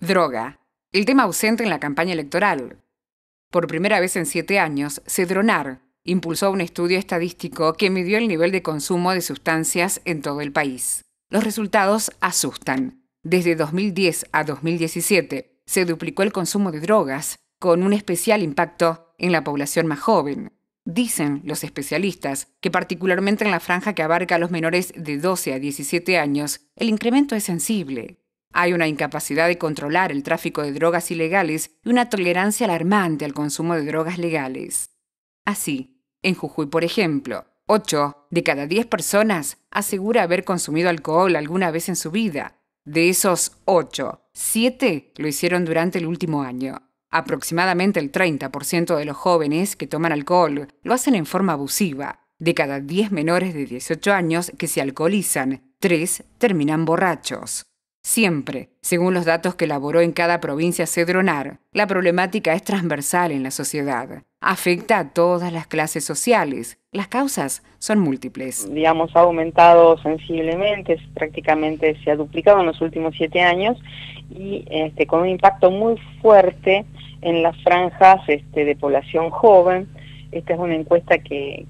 Droga. El tema ausente en la campaña electoral. Por primera vez en siete años, Cedronar impulsó un estudio estadístico que midió el nivel de consumo de sustancias en todo el país. Los resultados asustan. Desde 2010 a 2017 se duplicó el consumo de drogas, con un especial impacto en la población más joven. Dicen los especialistas que particularmente en la franja que abarca a los menores de 12 a 17 años, el incremento es sensible. Hay una incapacidad de controlar el tráfico de drogas ilegales y una tolerancia alarmante al consumo de drogas legales. Así, en Jujuy, por ejemplo, 8 de cada 10 personas asegura haber consumido alcohol alguna vez en su vida. De esos 8, 7 lo hicieron durante el último año. Aproximadamente el 30% de los jóvenes que toman alcohol lo hacen en forma abusiva. De cada 10 menores de 18 años que se alcoholizan, 3 terminan borrachos. Siempre, según los datos que elaboró en cada provincia Cedronar, la problemática es transversal en la sociedad. Afecta a todas las clases sociales. Las causas son múltiples. Digamos, ha aumentado sensiblemente, prácticamente se ha duplicado en los últimos siete años y este, con un impacto muy fuerte en las franjas este, de población joven. Esta es una encuesta que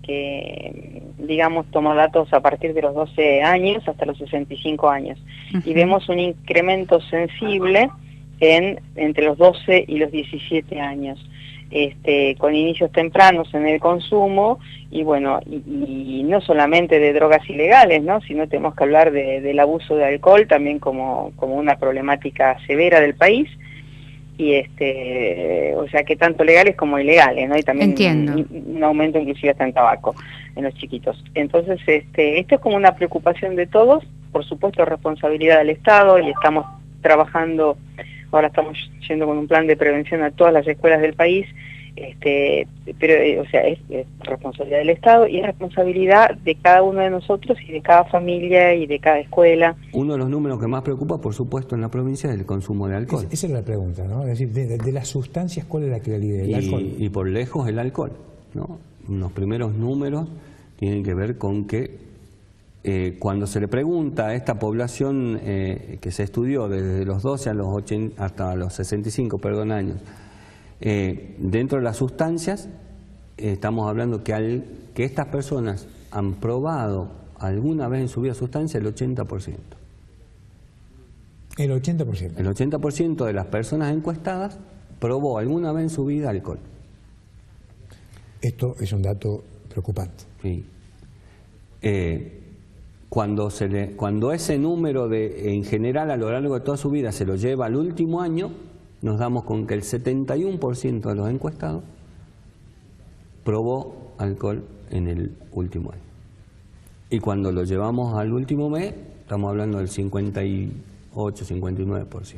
digamos, toma datos a partir de los 12 años hasta los 65 años. Y vemos un incremento sensible en, entre los 12 y los 17 años. Este, con inicios tempranos en el consumo y bueno, no solamente de drogas ilegales, ¿no? sino tenemos que hablar del abuso de alcohol también como, como una problemática severa del país y este o sea que tanto legales como ilegales no y también Un, aumento inclusive hasta en tabaco en los chiquitos entonces este esto es como una preocupación de todos por supuesto responsabilidad del estado y estamos trabajando ahora estamos yendo con un plan de prevención a todas las escuelas del país este, pero, eh, o sea, es, responsabilidad del Estado y es responsabilidad de cada uno de nosotros y de cada familia y de cada escuela. Uno de los números que más preocupa, por supuesto, en la provincia es el consumo de alcohol. esa es la pregunta, ¿no? Es decir, de, las sustancias, ¿cuál es la que del y, alcohol? Y por lejos el alcohol, ¿no? Los primeros números tienen que ver con que eh, cuando se le pregunta a esta población eh, que se estudió desde los 12 a los hasta los 65 perdón, años, eh, dentro de las sustancias, estamos hablando que, al, que estas personas han probado alguna vez en su vida sustancia el 80%. El 80%. El 80% de las personas encuestadas probó alguna vez en su vida alcohol. Esto es un dato preocupante. Sí. Eh, cuando, se le, cuando ese número de, en general a lo largo de toda su vida se lo lleva al último año, nos damos con que el 71% de los encuestados probó alcohol en el último año. Y cuando lo llevamos al último mes, estamos hablando del 58-59%.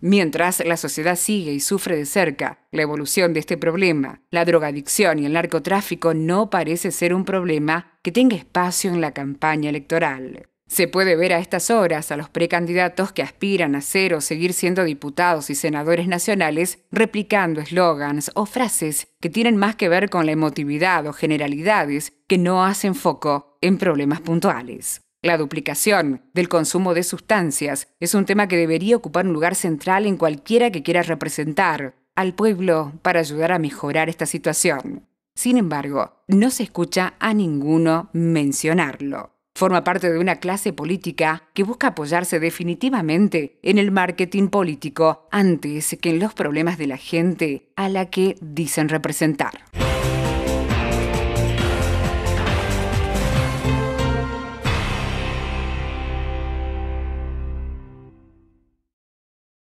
Mientras la sociedad sigue y sufre de cerca la evolución de este problema, la drogadicción y el narcotráfico no parece ser un problema que tenga espacio en la campaña electoral. Se puede ver a estas horas a los precandidatos que aspiran a ser o seguir siendo diputados y senadores nacionales replicando eslogans o frases que tienen más que ver con la emotividad o generalidades que no hacen foco en problemas puntuales. La duplicación del consumo de sustancias es un tema que debería ocupar un lugar central en cualquiera que quiera representar al pueblo para ayudar a mejorar esta situación. Sin embargo, no se escucha a ninguno mencionarlo. Forma parte de una clase política que busca apoyarse definitivamente en el marketing político antes que en los problemas de la gente a la que dicen representar.